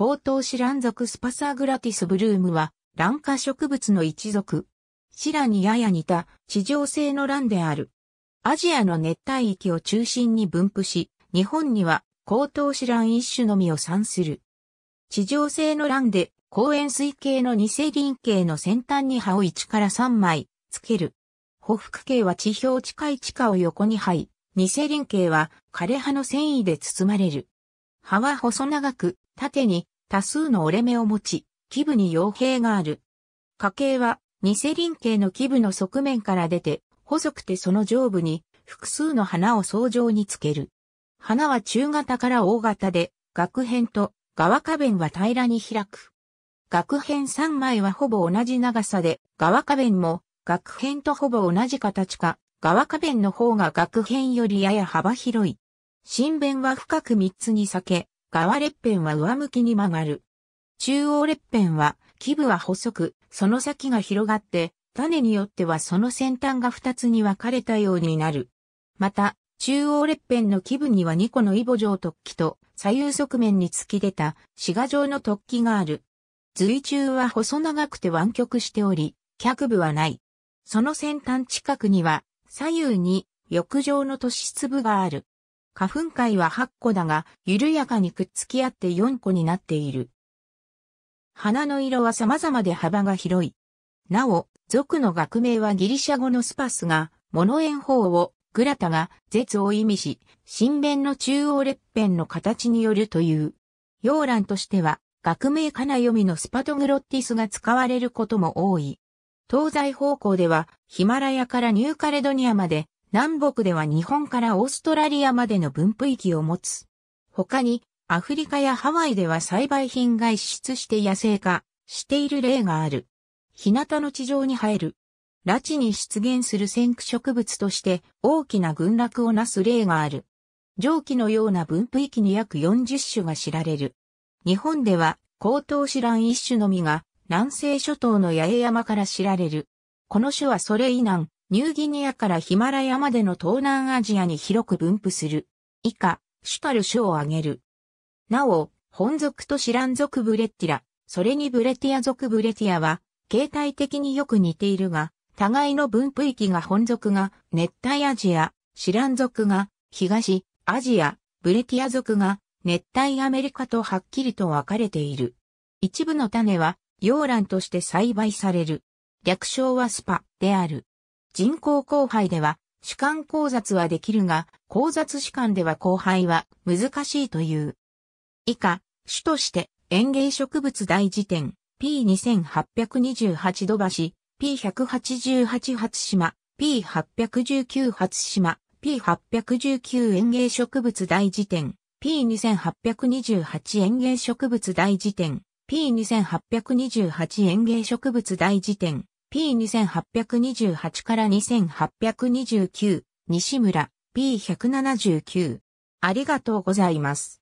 高等シラン属スパサグラティスブルームは、蘭化植物の一族。シラにやや似た地上性の蘭である。アジアの熱帯域を中心に分布し、日本には高等シラン一種のみを産する。地上性の蘭で、公園水系の二世輪系の先端に葉を1から3枚、つける。歩腹系は地表近い地下を横に這い、二世輪系は枯葉の繊維で包まれる。葉は細長く、縦に多数の折れ目を持ち、基部に傭兵がある。家系は、ニセリン系の基部の側面から出て、細くてその上部に複数の花を層状につける。花は中型から大型で、額辺と側花弁は平らに開く。額辺3枚はほぼ同じ長さで、側花弁も額辺とほぼ同じ形か、側花弁の方が額辺よりやや幅広い。新弁は深く3つに裂け、側裂片は上向きに曲がる。中央裂片は、基部は細く、その先が広がって、種によってはその先端が2つに分かれたようになる。また、中央裂片の基部には2個のイボ状突起と左右側面に突き出たシガ状の突起がある。髄中は細長くて湾曲しており、脚部はない。その先端近くには左右に翼状の突出部がある。花粉界は8個だが、緩やかにくっつき合って4個になっている。花の色は様々で幅が広い。なお、属の学名はギリシャ語のスパスが、モノエンホウを、グラタが、絶を意味し、新弁の中央列片の形によるという。洋欄としては、学名かな読みのスパトグロッティスが使われることも多い。東西方向では、ヒマラヤからニューカレドニアまで、南北では日本からオーストラリアまでの分布域を持つ。他に、アフリカやハワイでは栽培品が一出して野生化している例がある。日向の地上に生える。拉致に出現する先駆植物として大きな群落をなす例がある。蒸気のような分布域に約40種が知られる。日本では、高等シラン一種のみが南西諸島の八重山から知られる。この種はそれ以南、ニューギニアからヒマラヤまでの東南アジアに広く分布する。以下、主たる種を挙げる。なお、本属とシラン属ブレッティラ、それにブレティア属ブレティアは、形態的によく似ているが、互いの分布域が本属が熱帯アジア、シラン属が東アジア、ブレティア属が熱帯アメリカとはっきりと分かれている。一部の種は洋卵として栽培される。略称はスパである。人工交配では主観交雑はできるが、交雑主観では交配は難しいという。以下、主として園芸植物大辞典 P2828 度橋 P188 初島 P819 初島 P819 園芸植物大辞典 P2828 園芸植物大辞典 P2828 園芸植物大辞典 P2828 から2829、西村、P179。ありがとうございます。